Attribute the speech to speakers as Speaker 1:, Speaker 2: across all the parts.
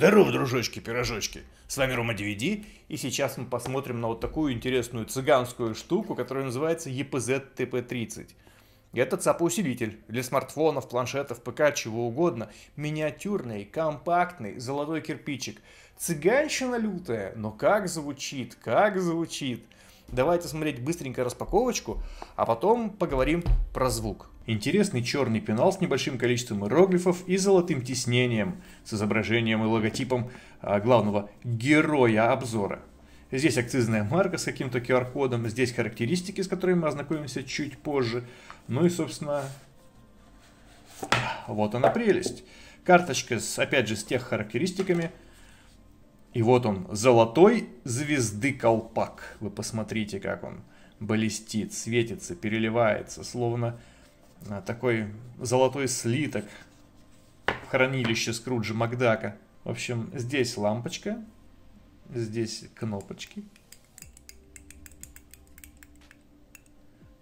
Speaker 1: Здорово, дружочки-пирожочки! С вами Рома DVD, и сейчас мы посмотрим на вот такую интересную цыганскую штуку, которая называется EPZ TP30. Это цапоусилитель для смартфонов, планшетов, ПК, чего угодно. Миниатюрный, компактный, золотой кирпичик. Цыганщина лютая, но как звучит, как звучит. Давайте смотреть быстренько распаковочку, а потом поговорим про звук. Интересный черный пенал с небольшим количеством иероглифов и золотым тиснением с изображением и логотипом а, главного героя обзора. Здесь акцизная марка с каким-то QR-кодом, здесь характеристики, с которыми мы ознакомимся чуть позже. Ну и, собственно, вот она прелесть. Карточка, с, опять же, с тех характеристиками – и вот он, золотой звезды колпак. Вы посмотрите, как он блестит, светится, переливается, словно а, такой золотой слиток в хранилище Скруджа Макдака. В общем, здесь лампочка, здесь кнопочки.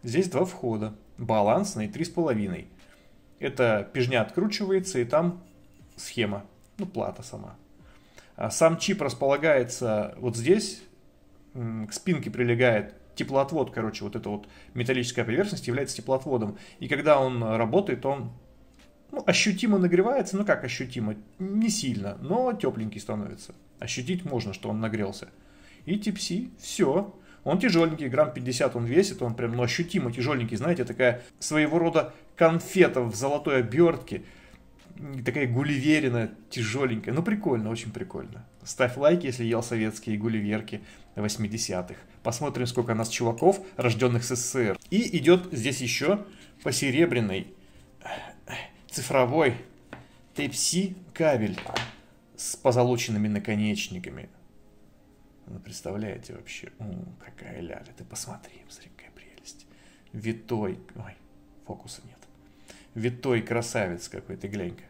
Speaker 1: Здесь два входа, балансный три с половиной. Это пижня откручивается, и там схема, ну плата сама. А сам чип располагается вот здесь, к спинке прилегает теплоотвод, короче, вот эта вот металлическая поверхность является теплоотводом. И когда он работает, он ну, ощутимо нагревается, ну как ощутимо, не сильно, но тепленький становится. Ощутить можно, что он нагрелся. И Type-C, все. Он тяжеленький, грамм 50 он весит, он прям ну, ощутимо тяжеленький, знаете, такая своего рода конфета в золотой обертке – такая гулливерина тяжеленькая. Ну, прикольно, очень прикольно. Ставь лайк, если ел советские гулливерки 80-х. Посмотрим, сколько у нас чуваков, рожденных с СССР. И идет здесь еще по серебряной э, цифровой Type-C кабель с позолоченными наконечниками. Ну, представляете вообще? О, какая ляля, ты посмотри, смотри, какая прелесть. Витой. Ой, фокуса нет витой красавец какой-то, глянь-ка.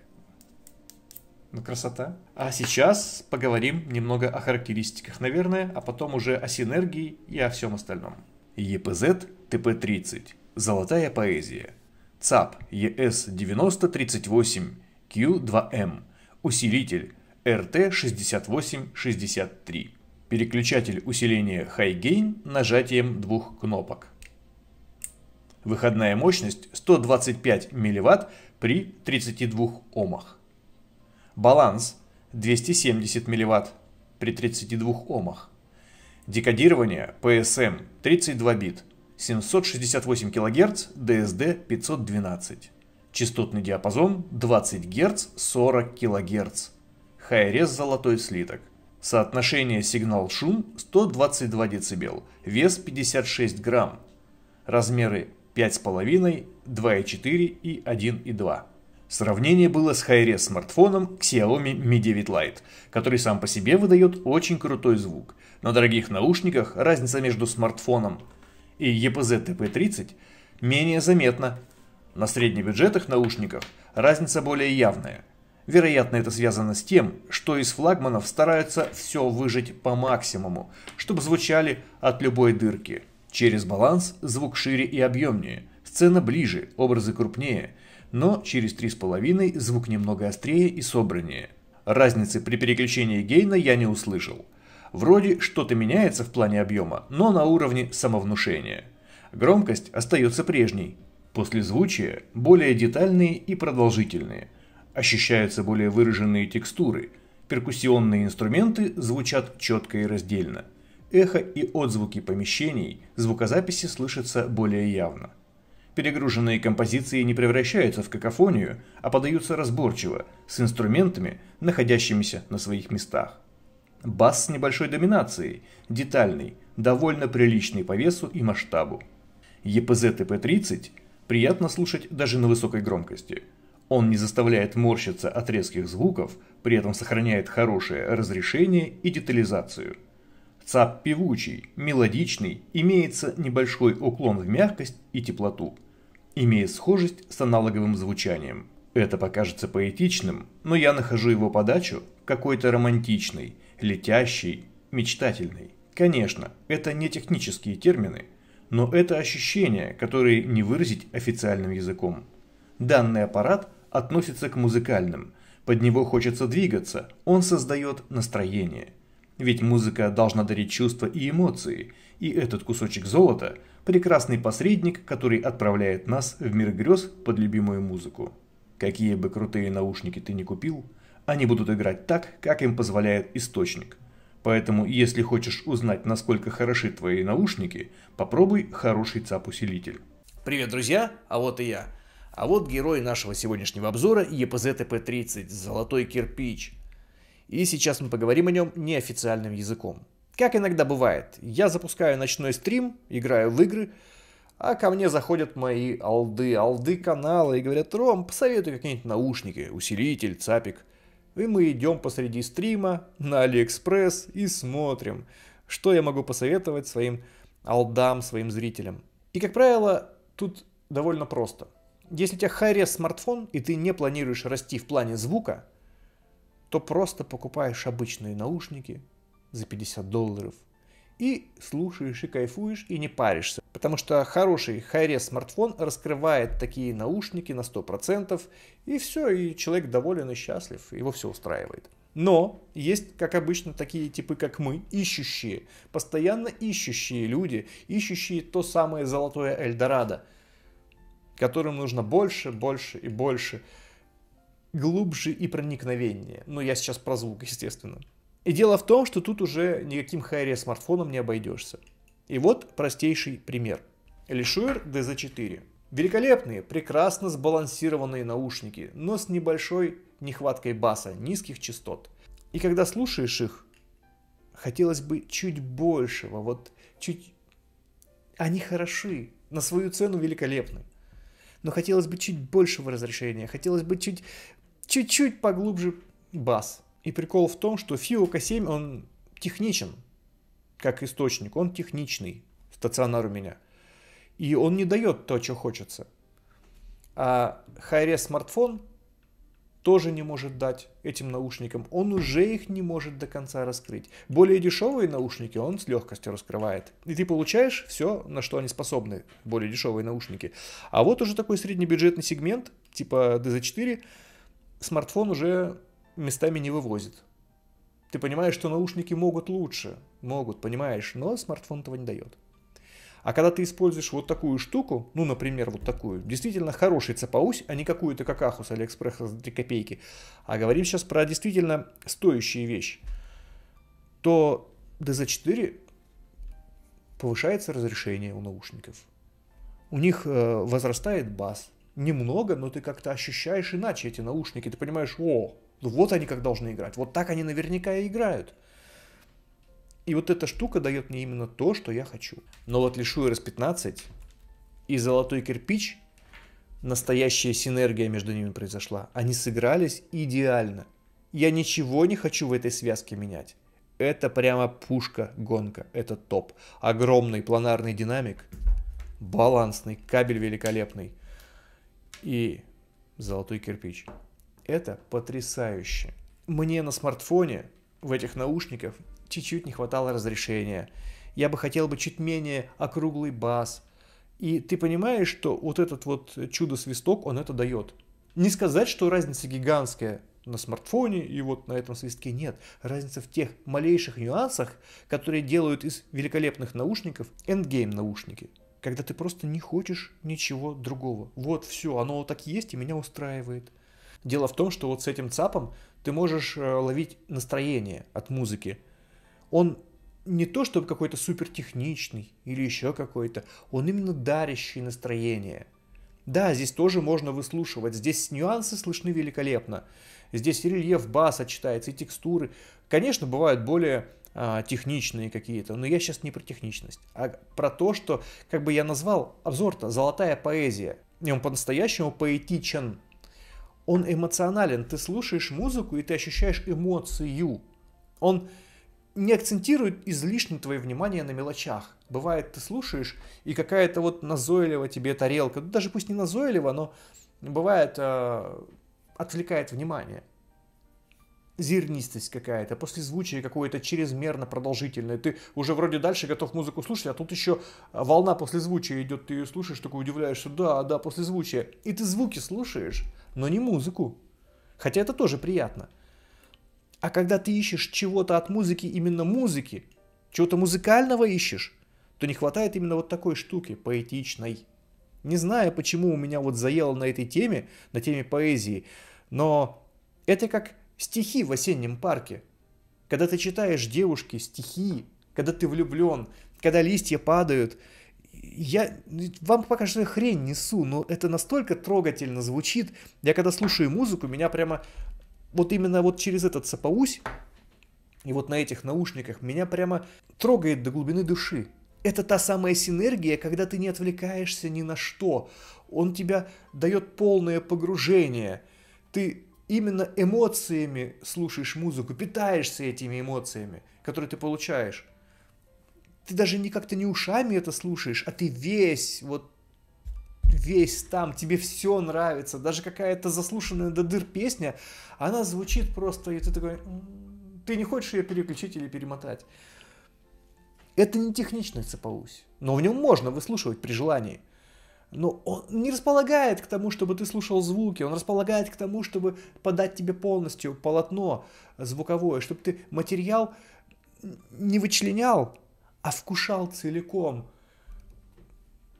Speaker 1: Ну, красота. А сейчас поговорим немного о характеристиках, наверное, а потом уже о синергии и о всем остальном. ЕПЗ ТП-30. Золотая поэзия. ЦАП ес 9038 q 2 m Усилитель РТ-6863. Переключатель усиления High Gain нажатием двух кнопок. Выходная мощность 125 мВт при 32 Омах. Баланс 270 мВт при 32 Омах. Декодирование PSM 32 бит, 768 кГц, DSD 512. Частотный диапазон 20 Гц, 40 кГц. Хайрез золотой слиток. Соотношение сигнал-шум 122 дБ, вес 56 грамм. Размеры 5,5, 2,4 и 1,2. Сравнение было с Hi-Res смартфоном Xiaomi Mi 9 Lite, который сам по себе выдает очень крутой звук. На дорогих наушниках разница между смартфоном и EPZ TP30 менее заметна. На среднебюджетных наушниках разница более явная. Вероятно, это связано с тем, что из флагманов стараются все выжить по максимуму, чтобы звучали от любой дырки – Через баланс звук шире и объемнее, сцена ближе, образы крупнее, но через 3,5 звук немного острее и собраннее. Разницы при переключении гейна я не услышал. Вроде что-то меняется в плане объема, но на уровне самовнушения. Громкость остается прежней. После Послезвучия более детальные и продолжительные. Ощущаются более выраженные текстуры. Перкуссионные инструменты звучат четко и раздельно эхо и отзвуки помещений звукозаписи слышатся более явно. Перегруженные композиции не превращаются в какофонию, а подаются разборчиво, с инструментами, находящимися на своих местах. Бас с небольшой доминацией, детальный, довольно приличный по весу и масштабу. епз тп 30 приятно слушать даже на высокой громкости. Он не заставляет морщиться от резких звуков, при этом сохраняет хорошее разрешение и детализацию – Цап певучий, мелодичный, имеется небольшой уклон в мягкость и теплоту, имея схожесть с аналоговым звучанием. Это покажется поэтичным, но я нахожу его подачу какой-то романтичной, летящей, мечтательной. Конечно, это не технические термины, но это ощущения, которые не выразить официальным языком. Данный аппарат относится к музыкальным, под него хочется двигаться, он создает настроение. Ведь музыка должна дарить чувства и эмоции, и этот кусочек золота – прекрасный посредник, который отправляет нас в мир грез под любимую музыку. Какие бы крутые наушники ты ни купил, они будут играть так, как им позволяет источник. Поэтому, если хочешь узнать, насколько хороши твои наушники, попробуй хороший ЦАП-усилитель. Привет, друзья! А вот и я. А вот герой нашего сегодняшнего обзора EPZ TP30 «Золотой кирпич». И сейчас мы поговорим о нем неофициальным языком. Как иногда бывает, я запускаю ночной стрим, играю в игры, а ко мне заходят мои алды, алды канала и говорят, Ром, посоветуй какие-нибудь наушники, усилитель, цапик. И мы идем посреди стрима на Алиэкспресс и смотрим, что я могу посоветовать своим алдам, своим зрителям. И, как правило, тут довольно просто. Если у тебя high смартфон и ты не планируешь расти в плане звука – то просто покупаешь обычные наушники за 50 долларов и слушаешь и кайфуешь и не паришься. Потому что хороший хайрес смартфон раскрывает такие наушники на 100% и все, и человек доволен и счастлив, его все устраивает. Но есть, как обычно, такие типы, как мы, ищущие, постоянно ищущие люди, ищущие то самое золотое Эльдорадо, которым нужно больше, больше и больше глубже и проникновеннее. Но ну, я сейчас про звук, естественно. И дело в том, что тут уже никаким хайре смартфоном не обойдешься. И вот простейший пример. Elixir DZ4. Великолепные, прекрасно сбалансированные наушники, но с небольшой нехваткой баса, низких частот. И когда слушаешь их, хотелось бы чуть большего, вот чуть... Они хороши, на свою цену великолепны но хотелось бы чуть большего разрешения, хотелось бы чуть, чуть-чуть поглубже бас. И прикол в том, что Фиока 7, он техничен, как источник, он техничный, стационар у меня. И он не дает то, что хочется. А Хайре смартфон – тоже не может дать этим наушникам. Он уже их не может до конца раскрыть. Более дешевые наушники он с легкостью раскрывает. И ты получаешь все, на что они способны, более дешевые наушники. А вот уже такой среднебюджетный сегмент, типа DZ4, смартфон уже местами не вывозит. Ты понимаешь, что наушники могут лучше, могут, понимаешь, но смартфон этого не дает. А когда ты используешь вот такую штуку, ну, например, вот такую, действительно хороший цепаусь, а не какую-то какаху с Алиэкспресса за 3 копейки, а говорим сейчас про действительно стоящие вещи, то DZ4 повышается разрешение у наушников. У них э, возрастает бас. Немного, но ты как-то ощущаешь иначе эти наушники. Ты понимаешь, о, ну вот они как должны играть. Вот так они наверняка и играют. И вот эта штука дает мне именно то, что я хочу. Но вот лишу РС-15 и золотой кирпич, настоящая синергия между ними произошла. Они сыгрались идеально. Я ничего не хочу в этой связке менять. Это прямо пушка гонка, это топ. Огромный планарный динамик, балансный, кабель великолепный и золотой кирпич. Это потрясающе. Мне на смартфоне в этих наушниках чуть-чуть не хватало разрешения. Я бы хотел бы чуть менее округлый бас. И ты понимаешь, что вот этот вот чудо-свисток, он это дает. Не сказать, что разница гигантская на смартфоне и вот на этом свистке нет. Разница в тех малейших нюансах, которые делают из великолепных наушников endgame наушники. Когда ты просто не хочешь ничего другого. Вот все, оно вот так есть и меня устраивает. Дело в том, что вот с этим ЦАПом ты можешь э, ловить настроение от музыки он не то чтобы какой-то супертехничный или еще какой-то, он именно дарящий настроение. Да, здесь тоже можно выслушивать, здесь нюансы слышны великолепно. Здесь и рельеф баса читается, и текстуры. Конечно, бывают более а, техничные какие-то, но я сейчас не про техничность, а про то, что, как бы я назвал обзор-то, золотая поэзия. И он по-настоящему поэтичен. Он эмоционален, ты слушаешь музыку и ты ощущаешь эмоцию. Он не акцентирует излишне твое внимание на мелочах. Бывает, ты слушаешь, и какая-то вот назойлива тебе тарелка, даже пусть не назойлива, но бывает, э, отвлекает внимание. Зернистость какая-то, послезвучие какое-то чрезмерно продолжительное. Ты уже вроде дальше готов музыку слушать, а тут еще волна послезвучия идет, ты ее слушаешь, такой удивляешься, да, да, послезвучие. И ты звуки слушаешь, но не музыку. Хотя это тоже приятно. А когда ты ищешь чего-то от музыки, именно музыки, чего-то музыкального ищешь, то не хватает именно вот такой штуки, поэтичной. Не знаю, почему у меня вот заело на этой теме, на теме поэзии, но это как стихи в осеннем парке. Когда ты читаешь девушке стихи, когда ты влюблен, когда листья падают, я вам пока что хрень несу, но это настолько трогательно звучит. Я когда слушаю музыку, меня прямо вот именно вот через этот сапаусь и вот на этих наушниках меня прямо трогает до глубины души. Это та самая синергия, когда ты не отвлекаешься ни на что. Он тебя дает полное погружение. Ты именно эмоциями слушаешь музыку, питаешься этими эмоциями, которые ты получаешь. Ты даже не как-то не ушами это слушаешь, а ты весь вот весь там, тебе все нравится, даже какая-то заслушанная до дыр песня, она звучит просто, и ты такой, ты не хочешь ее переключить или перемотать. Это не техничный цепаусь, но в нем можно выслушивать при желании. Но он не располагает к тому, чтобы ты слушал звуки, он располагает к тому, чтобы подать тебе полностью полотно звуковое, чтобы ты материал не вычленял, а вкушал целиком.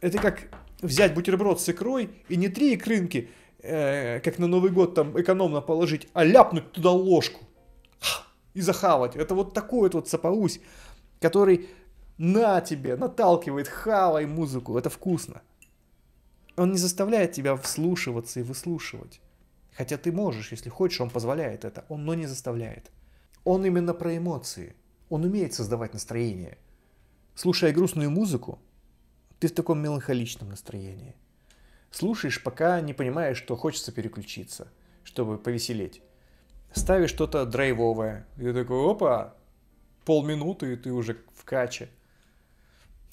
Speaker 1: Это как взять бутерброд с икрой и не три икрынки, э, как на Новый год там экономно положить, а ляпнуть туда ложку и захавать. Это вот такой вот, вот сапоусь, который на тебе наталкивает, хавай музыку, это вкусно. Он не заставляет тебя вслушиваться и выслушивать. Хотя ты можешь, если хочешь, он позволяет это, он, но не заставляет. Он именно про эмоции. Он умеет создавать настроение. Слушая грустную музыку, ты в таком меланхоличном настроении. Слушаешь, пока не понимаешь, что хочется переключиться, чтобы повеселеть. Ставишь что-то драйвовое. И такой, опа, полминуты, и ты уже в каче.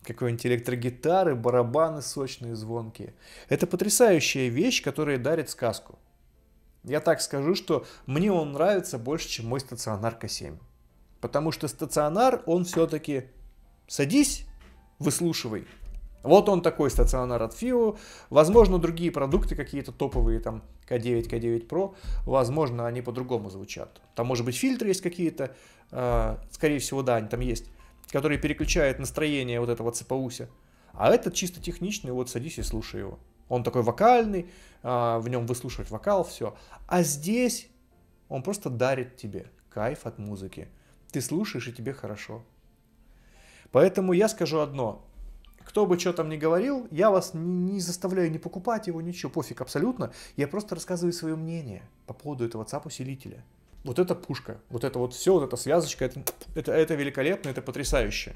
Speaker 1: Какой-нибудь электрогитары, барабаны сочные, звонкие. Это потрясающая вещь, которая дарит сказку. Я так скажу, что мне он нравится больше, чем мой стационар К7. Потому что стационар, он все-таки садись, выслушивай, вот он такой стационар от FIO. Возможно, другие продукты какие-то топовые, там K9, K9 Pro, возможно, они по-другому звучат. Там, может быть, фильтры есть какие-то, а, скорее всего, да, они там есть, которые переключают настроение вот этого цепауся. А этот чисто техничный, вот садись и слушай его. Он такой вокальный, а, в нем выслушивать вокал, все. А здесь он просто дарит тебе кайф от музыки. Ты слушаешь, и тебе хорошо. Поэтому я скажу одно. Кто бы что там ни говорил, я вас не заставляю не покупать его, ничего, пофиг абсолютно. Я просто рассказываю свое мнение по поводу этого ЦАП-усилителя. Вот эта пушка, вот это вот все, вот эта связочка, это, это, это великолепно, это потрясающе.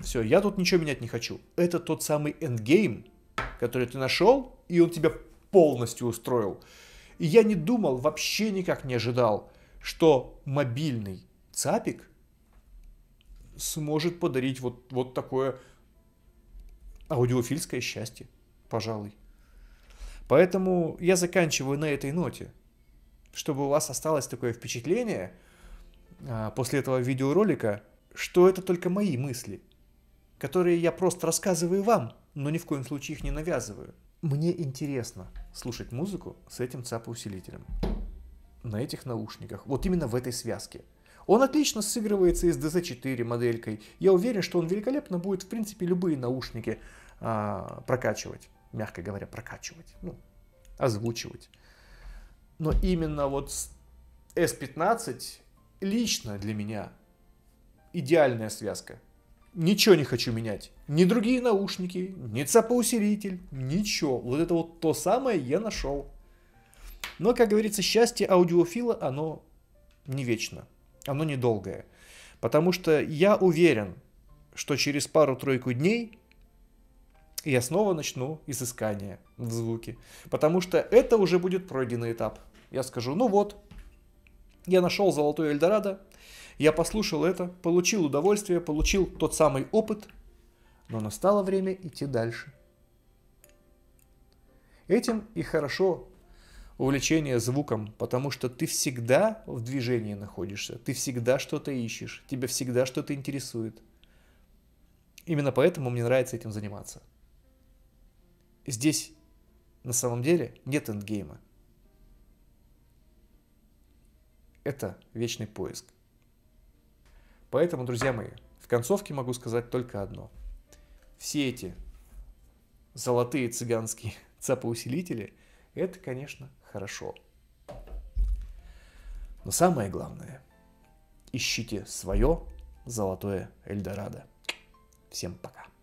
Speaker 1: Все, я тут ничего менять не хочу. Это тот самый эндгейм, который ты нашел, и он тебя полностью устроил. И я не думал, вообще никак не ожидал, что мобильный ЦАПик сможет подарить вот, вот такое аудиофильское счастье, пожалуй. Поэтому я заканчиваю на этой ноте, чтобы у вас осталось такое впечатление а, после этого видеоролика, что это только мои мысли, которые я просто рассказываю вам, но ни в коем случае их не навязываю. Мне интересно слушать музыку с этим цапоусилителем на этих наушниках, вот именно в этой связке – он отлично сыгрывается и с DZ4 моделькой. Я уверен, что он великолепно будет, в принципе, любые наушники а, прокачивать. Мягко говоря, прокачивать. Ну, озвучивать. Но именно вот S15 лично для меня идеальная связка. Ничего не хочу менять. Ни другие наушники, ни цапоусилитель, ничего. Вот это вот то самое я нашел. Но, как говорится, счастье аудиофила, оно не вечно оно недолгое. Потому что я уверен, что через пару-тройку дней я снова начну изыскание в звуке. Потому что это уже будет пройденный этап. Я скажу, ну вот, я нашел золотой Эльдорадо, я послушал это, получил удовольствие, получил тот самый опыт, но настало время идти дальше. Этим и хорошо увлечение звуком, потому что ты всегда в движении находишься, ты всегда что-то ищешь, тебя всегда что-то интересует. Именно поэтому мне нравится этим заниматься. Здесь на самом деле нет эндгейма. Это вечный поиск. Поэтому, друзья мои, в концовке могу сказать только одно. Все эти золотые цыганские цапоусилители – это, конечно, хорошо. Но самое главное, ищите свое золотое Эльдорадо. Всем пока.